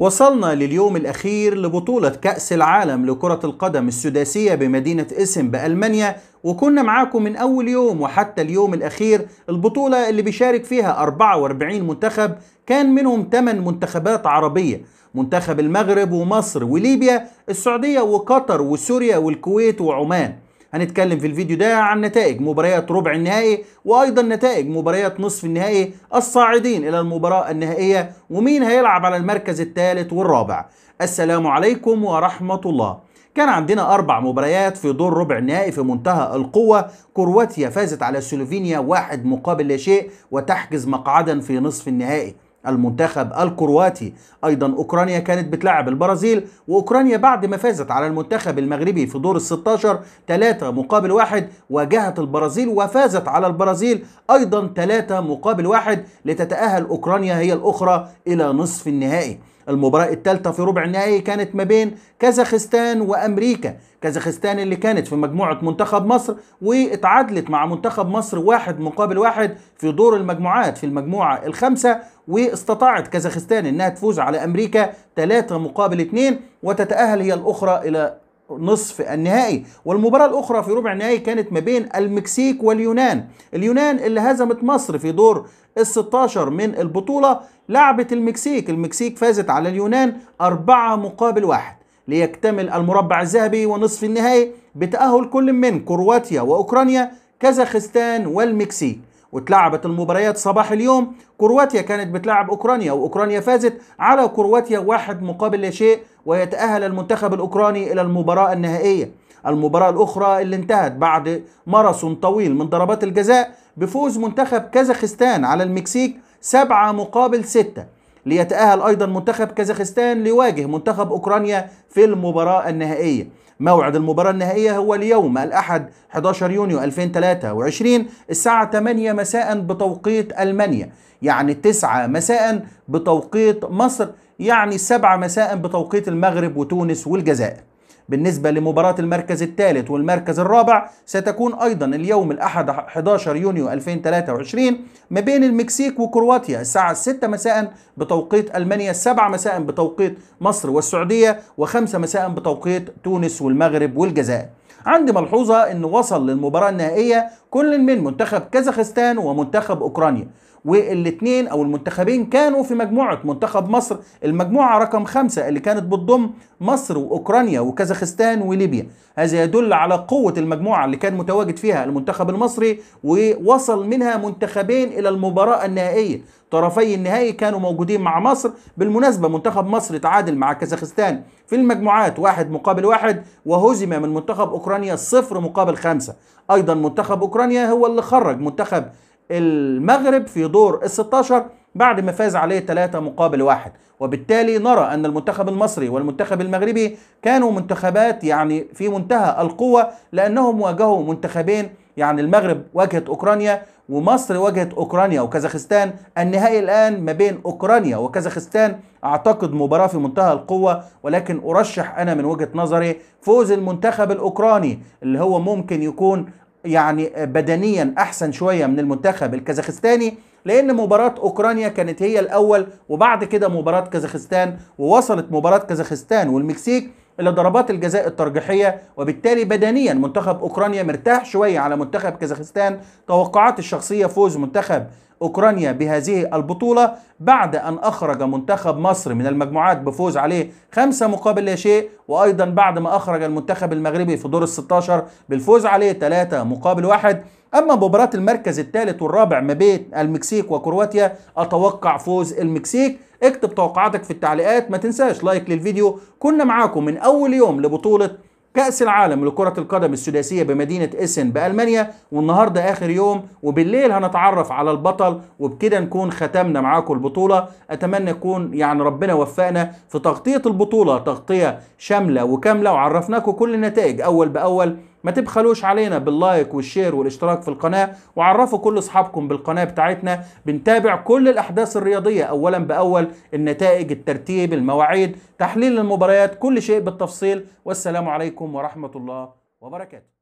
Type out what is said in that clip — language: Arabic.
وصلنا لليوم الأخير لبطولة كأس العالم لكرة القدم السداسية بمدينة اسم بألمانيا وكنا معاكم من أول يوم وحتى اليوم الأخير البطولة اللي بيشارك فيها 44 منتخب كان منهم 8 منتخبات عربية منتخب المغرب ومصر وليبيا السعودية وقطر وسوريا والكويت وعمان هنتكلم في الفيديو ده عن نتائج مباريات ربع النهائي وايضا نتائج مباريات نصف النهائي الصاعدين الى المباراه النهائيه ومين هيلعب على المركز الثالث والرابع السلام عليكم ورحمه الله كان عندنا أربع مباريات في دور ربع النهائي في منتهى القوة كرواتيا فازت على سلوفينيا واحد مقابل لا شيء وتحجز مقعدا في نصف النهائي المنتخب الكرواتي ايضا اوكرانيا كانت بتلعب البرازيل واوكرانيا بعد ما فازت على المنتخب المغربي في دور ال 16 3 مقابل 1 واجهت البرازيل وفازت على البرازيل ايضا 3 مقابل 1 لتتاهل اوكرانيا هي الاخرى الى نصف النهائي المباراة الثالثة في ربع النهائي كانت ما بين كازاخستان وأمريكا كازاخستان اللي كانت في مجموعة منتخب مصر واتعادلت مع منتخب مصر واحد مقابل واحد في دور المجموعات في المجموعة الخامسة واستطاعت كازاخستان انها تفوز على امريكا ثلاثة مقابل اثنين وتتأهل هي الاخرى الى نصف النهائي والمباراة الأخرى في ربع النهائي كانت ما بين المكسيك واليونان اليونان اللي هزمت مصر في دور ال 16 من البطولة لعبت المكسيك المكسيك فازت على اليونان أربعة مقابل واحد ليكتمل المربع الذهبي ونصف النهائي بتأهل كل من كرواتيا وأوكرانيا كازاخستان والمكسيك وتلعبت المباريات صباح اليوم كرواتيا كانت بتلعب اوكرانيا واوكرانيا فازت على كرواتيا واحد مقابل لا شيء ويتأهل المنتخب الاوكراني الى المباراة النهائية المباراة الاخرى اللي انتهت بعد ماراثون طويل من ضربات الجزاء بفوز منتخب كازاخستان على المكسيك سبعة مقابل ستة ليتأهل أيضا منتخب كازاخستان ليواجه منتخب أوكرانيا في المباراة النهائية موعد المباراة النهائية هو اليوم الأحد 11 يونيو 2023 الساعة 8 مساء بتوقيت ألمانيا يعني 9 مساء بتوقيت مصر يعني 7 مساء بتوقيت المغرب وتونس والجزائر بالنسبة لمباراة المركز الثالث والمركز الرابع ستكون أيضا اليوم الأحد 11 يونيو 2023 ما بين المكسيك وكرواتيا الساعة 6 مساء بتوقيت ألمانيا 7 مساء بتوقيت مصر والسعودية و5 مساء بتوقيت تونس والمغرب والجزائر عندي ملحوظة أنه وصل للمباراة النهائية كل من منتخب كازاخستان ومنتخب أوكرانيا والاثنين او المنتخبين كانوا في مجموعه منتخب مصر المجموعه رقم خمسه اللي كانت بتضم مصر واوكرانيا وكازاخستان وليبيا هذا يدل على قوه المجموعه اللي كان متواجد فيها المنتخب المصري ووصل منها منتخبين الى المباراه النهائيه طرفي النهائي كانوا موجودين مع مصر بالمناسبة منتخب مصر تعادل مع كازاخستان في المجموعات واحد مقابل واحد وهزم من منتخب أوكرانيا صفر مقابل خمسة أيضا منتخب أوكرانيا هو اللي خرج منتخب المغرب في دور ال 16 بعد ما فاز عليه 3 مقابل 1 وبالتالي نرى أن المنتخب المصري والمنتخب المغربي كانوا منتخبات يعني في منتهى القوة لأنهم واجهوا منتخبين يعني المغرب واجهت أوكرانيا ومصر واجهت أوكرانيا وكازاخستان النهائي الآن ما بين أوكرانيا وكازاخستان أعتقد مباراة في منتهى القوة ولكن أرشح أنا من وجهة نظري فوز المنتخب الأوكراني اللي هو ممكن يكون يعني بدنيا احسن شويه من المنتخب الكازاخستاني لان مباراه اوكرانيا كانت هي الاول وبعد كده مباراه كازاخستان ووصلت مباراه كازاخستان والمكسيك الى ضربات الجزاء الترجيحيه وبالتالي بدنيا منتخب اوكرانيا مرتاح شويه على منتخب كازاخستان توقعات الشخصيه فوز منتخب أوكرانيا بهذه البطولة بعد أن أخرج منتخب مصر من المجموعات بفوز عليه خمسة مقابل لا شيء وأيضا بعد ما أخرج المنتخب المغربي في دور الستاشر بالفوز عليه ثلاثة مقابل واحد أما مباراة المركز الثالث والرابع ما بين المكسيك وكرواتيا أتوقع فوز المكسيك اكتب توقعاتك في التعليقات ما تنساش لايك للفيديو كنا معاكم من أول يوم لبطولة كأس العالم لكرة القدم السداسية بمدينة إسن بألمانيا والنهاردة آخر يوم وبالليل هنتعرف على البطل وبكده نكون ختمنا معاكم البطولة أتمنى يكون يعني ربنا وفقنا في تغطية البطولة تغطية شاملة وكاملة وعرفناكم كل النتائج أول بأول ما تبخلوش علينا باللايك والشير والاشتراك في القناة وعرفوا كل اصحابكم بالقناة بتاعتنا بنتابع كل الاحداث الرياضية اولا باول النتائج الترتيب المواعيد تحليل المباريات كل شيء بالتفصيل والسلام عليكم ورحمة الله وبركاته